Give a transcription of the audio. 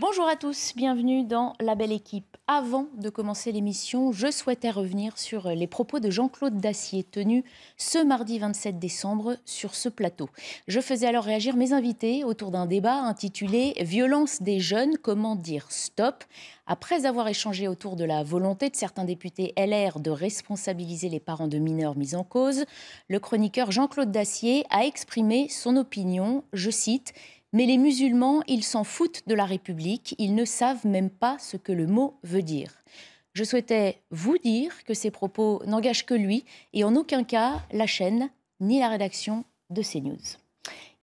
Bonjour à tous, bienvenue dans La Belle Équipe. Avant de commencer l'émission, je souhaitais revenir sur les propos de Jean-Claude Dacier tenus ce mardi 27 décembre sur ce plateau. Je faisais alors réagir mes invités autour d'un débat intitulé Violence des jeunes, comment dire stop après avoir échangé autour de la volonté de certains députés LR de responsabiliser les parents de mineurs mis en cause, le chroniqueur Jean-Claude Dacier a exprimé son opinion, je cite, mais les musulmans, ils s'en foutent de la République, ils ne savent même pas ce que le mot veut dire. Je souhaitais vous dire que ces propos n'engagent que lui et en aucun cas la chaîne ni la rédaction de CNews.